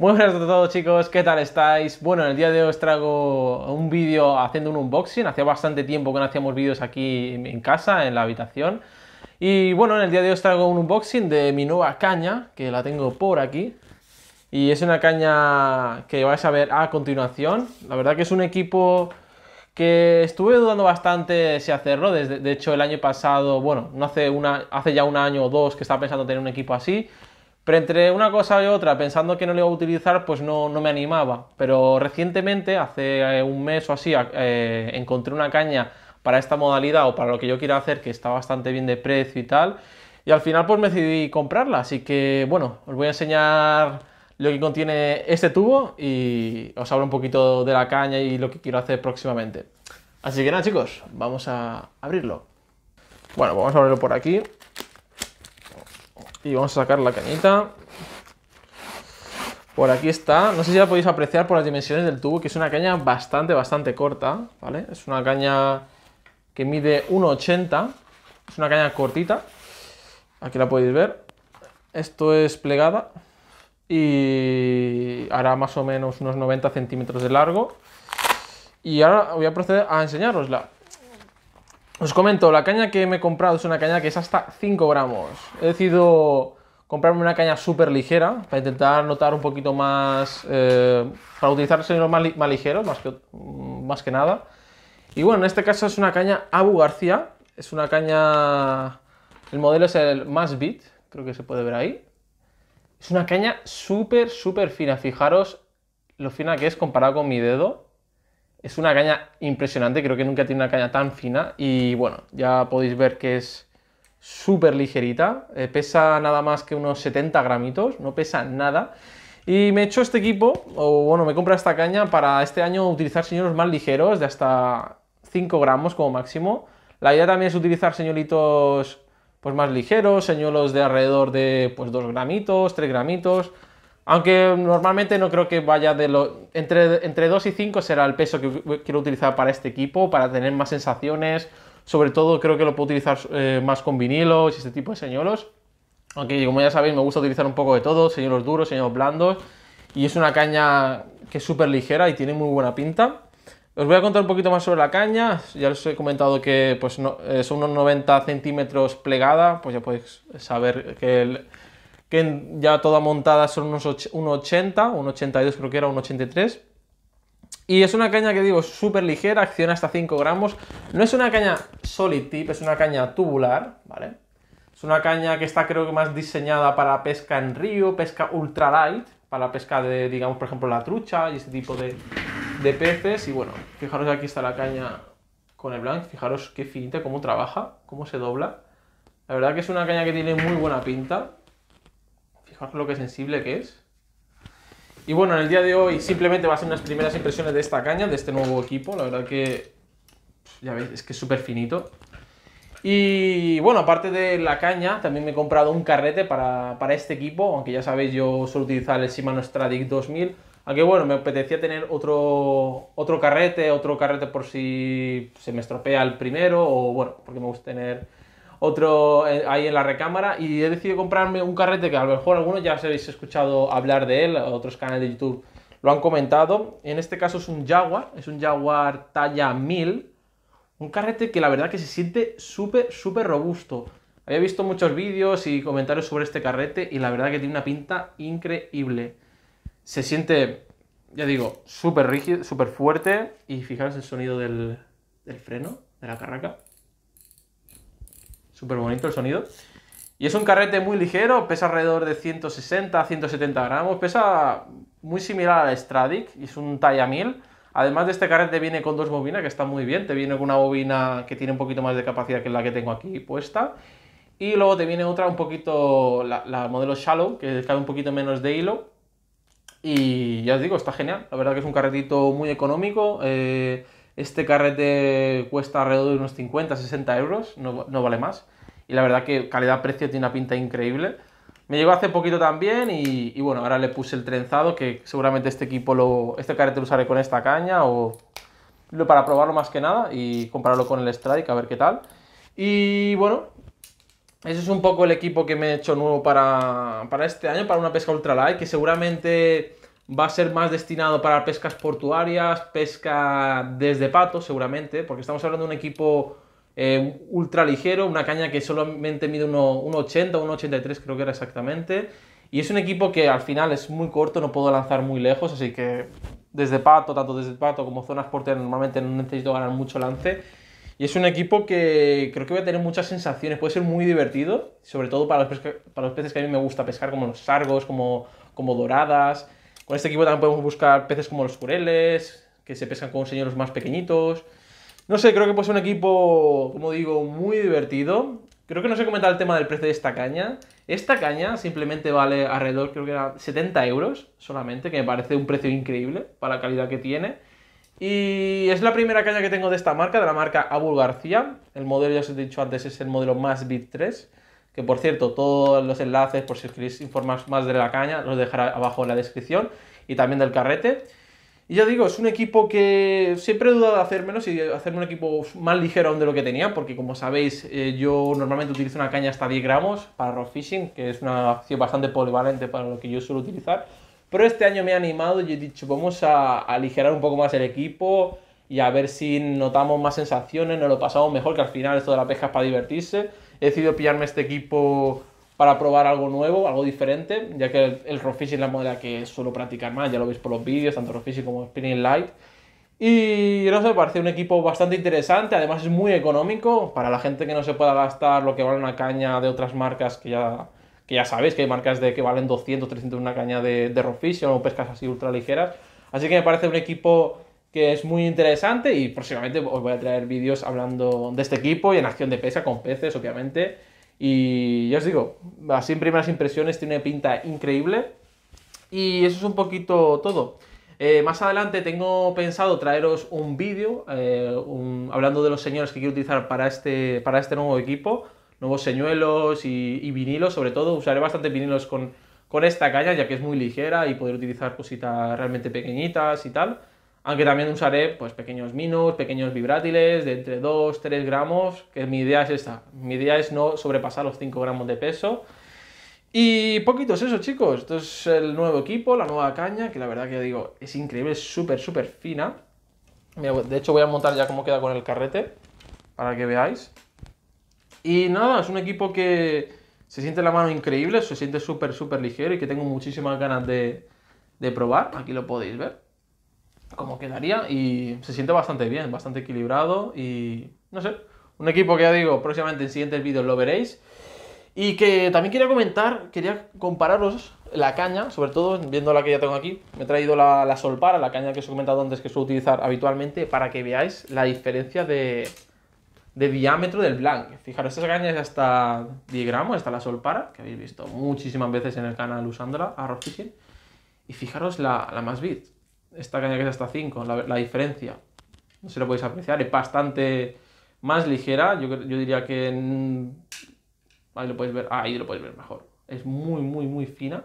Muy buenas a todos chicos, ¿qué tal estáis? Bueno, en el día de hoy os traigo un vídeo haciendo un unboxing, hacía bastante tiempo que no hacíamos vídeos aquí en casa, en la habitación. Y bueno, en el día de hoy os traigo un unboxing de mi nueva caña, que la tengo por aquí. Y es una caña que vais a ver a continuación. La verdad que es un equipo que estuve dudando bastante si hacerlo. de hecho, el año pasado, bueno, no hace, una, hace ya un año o dos que estaba pensando tener un equipo así. Pero entre una cosa y otra, pensando que no lo iba a utilizar, pues no, no me animaba. Pero recientemente, hace eh, un mes o así, eh, encontré una caña para esta modalidad o para lo que yo quiera hacer, que está bastante bien de precio y tal. Y al final pues me decidí comprarla, así que bueno, os voy a enseñar lo que contiene este tubo y os hablo un poquito de la caña y lo que quiero hacer próximamente. Así que nada chicos, vamos a abrirlo. Bueno, pues vamos a abrirlo por aquí. Y vamos a sacar la cañita. Por aquí está, no sé si la podéis apreciar por las dimensiones del tubo, que es una caña bastante, bastante corta, ¿vale? Es una caña que mide 1,80, es una caña cortita, aquí la podéis ver. Esto es plegada y hará más o menos unos 90 centímetros de largo. Y ahora voy a proceder a enseñarosla. Os comento, la caña que me he comprado es una caña que es hasta 5 gramos. He decidido comprarme una caña súper ligera para intentar notar un poquito más... Eh, para utilizar el más, más ligeros, más que, mm, más que nada. Y bueno, en este caso es una caña Abu García. Es una caña... El modelo es el Más Beat, creo que se puede ver ahí. Es una caña súper, súper fina. Fijaros lo fina que es comparado con mi dedo. Es una caña impresionante, creo que nunca tiene una caña tan fina y bueno, ya podéis ver que es súper ligerita, eh, pesa nada más que unos 70 gramitos, no pesa nada. Y me he hecho este equipo, o bueno, me comprado esta caña para este año utilizar señuelos más ligeros, de hasta 5 gramos como máximo. La idea también es utilizar señuelitos pues más ligeros, señuelos de alrededor de pues 2 gramitos, 3 gramitos, aunque normalmente no creo que vaya de lo... Entre, 2 y 5 será el peso que quiero utilizar para este equipo, para tener más sensaciones. Sobre todo creo que lo puedo utilizar eh, más con vinilos y este tipo de señuelos. Aunque como ya sabéis me gusta utilizar un poco de todo, señuelos duros, señuelos blandos. Y es una caña que es súper ligera y tiene muy buena pinta. Os voy a contar un poquito más sobre la caña. Ya os he comentado que pues, no, eh, son unos 90 centímetros plegada, pues ya podéis saber que... El, que ya toda montada son unos 1,80, un 82 creo que era, un 83. Y es una caña que digo, súper ligera, acciona hasta 5 gramos. No es una caña solid tip, es una caña tubular, ¿vale? Es una caña que está creo que más diseñada para pesca en río, pesca ultralight, para la pesca de, digamos, por ejemplo, la trucha y este tipo de, de peces. Y bueno, fijaros aquí está la caña con el blanc, fijaros qué finita, cómo trabaja, cómo se dobla. La verdad que es una caña que tiene muy buena pinta. Fijaros lo que sensible que es. Y bueno, en el día de hoy simplemente va a ser unas primeras impresiones de esta caña, de este nuevo equipo. La verdad que, ya veis, es que es súper finito. Y bueno, aparte de la caña, también me he comprado un carrete para, este equipo, aunque ya sabéis, yo suelo utilizar el Shimano Stradic 2000. Aunque bueno, me apetecía tener otro, otro carrete, otro carrete por si se me estropea el primero, o bueno, porque me gusta tener otro eh, ahí en la recámara y he decidido comprarme un carrete que a lo mejor algunos ya os habéis escuchado hablar de él, otros canales de YouTube lo han comentado. En este caso es un Jaguar, es un Jaguar talla 1000, un carrete que la verdad que se siente súper, súper robusto. Había visto muchos vídeos y comentarios sobre este carrete y la verdad que tiene una pinta increíble. Se siente, ya digo, súper rígido, súper fuerte y fijaros el sonido del, del freno, de la carraca súper bonito el sonido. Y es un carrete muy ligero, pesa alrededor de 160, 170 gramos, pesa muy similar al Stradic, es un talla 1000. Además de este carrete viene con dos bobinas, que está muy bien, te viene con una bobina que tiene un poquito más de capacidad que la que tengo aquí puesta. Y luego te viene otra un poquito, la, modelo Shallow, que cabe un poquito menos de hilo. Y ya os digo, está genial, la verdad que es un carretito muy económico. Eh, este carrete cuesta alrededor de unos 50, 60 euros, no, vale más. Y la verdad que calidad-precio tiene una pinta increíble. Me llegó hace poquito también y, bueno, ahora le puse el trenzado, que seguramente este equipo, lo, este carrete lo usaré con esta caña o lo, para probarlo más que nada y compararlo con el Strike a ver qué tal. Y bueno, ese es un poco el equipo que me he hecho nuevo para, para este año, para una pesca ultralight, que seguramente va a ser más destinado para pescas portuarias, pesca desde pato seguramente, porque estamos hablando de un equipo eh, ultra ligero, una caña que solamente mide 1,80, 1,83 creo que era exactamente, y es un equipo que al final es muy corto, no puedo lanzar muy lejos, así que desde pato, tanto desde pato como zonas porteras normalmente no necesito ganar mucho lance. Y es un equipo que creo que va a tener muchas sensaciones, puede ser muy divertido, sobre todo para los, para los peces que a mí me gusta pescar, como los sargos, como, como doradas, con este equipo también podemos buscar peces como los cureles, que se pescan con señuelos más pequeñitos. No sé, creo que es un equipo, como digo, muy divertido. Creo que no se ha comentado el tema del precio de esta caña. Esta caña simplemente vale alrededor, creo que era 70 euros solamente, que me parece un precio increíble para la calidad que tiene. Y es la primera caña que tengo de esta marca, de la marca Abul García. El modelo, ya os he dicho antes, es el modelo Más Bit 3 que por cierto, todos los enlaces, por si os queréis informar más de la caña, los dejaré abajo en la descripción y también del carrete. Y ya digo, es un equipo que siempre he dudado de menos y hacerme un equipo más ligero aún de lo que tenía, porque como sabéis, eh, yo normalmente utilizo una caña hasta 10 gramos para rock fishing, que es una acción bastante polivalente para lo que yo suelo utilizar. Pero este año me ha animado y he dicho, vamos a, a aligerar un poco más el equipo y a ver si notamos más sensaciones, nos lo pasamos mejor, que al final esto de la pesca es para divertirse he decidido pillarme este equipo para probar algo nuevo, algo diferente, ya que el, el es la moda que suelo practicar más, ya lo veis por los vídeos, tanto rock como spinning light. Y no sé, me parece un equipo bastante interesante, además es muy económico para la gente que no se pueda gastar lo que vale una caña de otras marcas que ya, que ya sabéis, que hay marcas de que valen 200, 300 una caña de, de o pescas así ultra ligeras. Así que me parece un equipo que es muy interesante y próximamente os voy a traer vídeos hablando de este equipo y en acción de pesa, con peces, obviamente. Y ya os digo, así en primeras impresiones tiene pinta increíble. Y eso es un poquito todo. Eh, más adelante tengo pensado traeros un vídeo eh, hablando de los señores que quiero utilizar para este, para este nuevo equipo. Nuevos señuelos y, vinilos, sobre todo. Usaré bastante vinilos con, con esta caña ya que es muy ligera y poder utilizar cositas realmente pequeñitas y tal aunque también usaré pues, pequeños minos, pequeños vibrátiles de entre 2, 3 gramos, que mi idea es esta, mi idea es no sobrepasar los 5 gramos de peso. Y poquitos eso, chicos, esto es el nuevo equipo, la nueva caña, que la verdad que digo, es increíble, es súper, súper fina. de hecho voy a montar ya cómo queda con el carrete, para que veáis. Y nada, es un equipo que se siente la mano increíble, se siente súper, súper ligero y que tengo muchísimas ganas de, de probar, aquí lo podéis ver como quedaría y se siente bastante bien, bastante equilibrado y no sé, un equipo que ya digo, próximamente en siguientes vídeos lo veréis. Y que también quería comentar, quería compararos la caña, sobre todo viendo la que ya tengo aquí, me he traído la, la solpara, la caña que os he comentado antes que suelo utilizar habitualmente, para que veáis la diferencia de, de diámetro del blank. Fijaros, esta cañas hasta 10 gramos, está la solpara, que habéis visto muchísimas veces en el canal usándola, a Fishing. Y fijaros la, la más bit, esta caña que es hasta 5, la, diferencia. No se lo podéis apreciar, es bastante más ligera, yo, yo diría que ahí lo podéis ver, ahí lo podéis ver mejor. Es muy, muy, muy fina.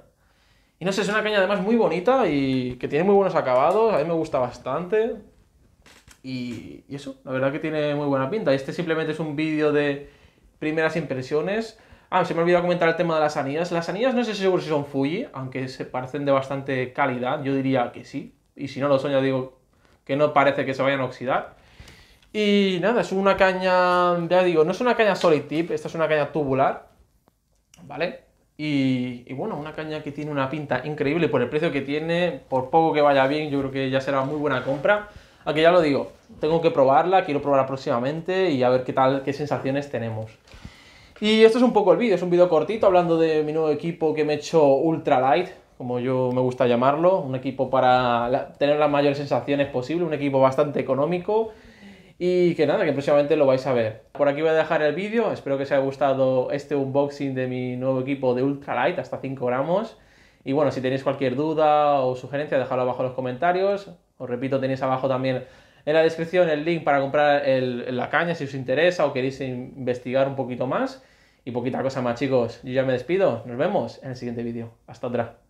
Y no sé, es una caña además muy bonita y que tiene muy buenos acabados, a mí me gusta bastante. Y, y eso, la verdad que tiene muy buena pinta. Este simplemente es un vídeo de primeras impresiones. Ah, se me olvidado comentar el tema de las anillas. Las anillas no sé seguro si son Fuji, aunque se parecen de bastante calidad, yo diría que sí y si no lo sueño digo que no parece que se vayan a oxidar. Y nada, es una caña, ya digo, no es una caña solid tip, esta es una caña tubular, ¿vale? Y, bueno, una caña que tiene una pinta increíble por el precio que tiene, por poco que vaya bien, yo creo que ya será muy buena compra. Aunque ya lo digo, tengo que probarla, quiero probarla próximamente y a ver qué tal, qué sensaciones tenemos. Y esto es un poco el vídeo, es un vídeo cortito hablando de mi nuevo equipo que me he hecho ultralight, como yo me gusta llamarlo, un equipo para tener las mayores sensaciones posible, un equipo bastante económico y que nada, que próximamente lo vais a ver. Por aquí voy a dejar el vídeo, espero que os haya gustado este unboxing de mi nuevo equipo de Ultralight hasta 5 gramos. Y bueno, si tenéis cualquier duda o sugerencia, dejadlo abajo en los comentarios. Os repito, tenéis abajo también en la descripción el link para comprar la caña si os interesa o queréis investigar un poquito más. Y poquita cosa más, chicos. Yo ya me despido. Nos vemos en el siguiente vídeo. Hasta otra.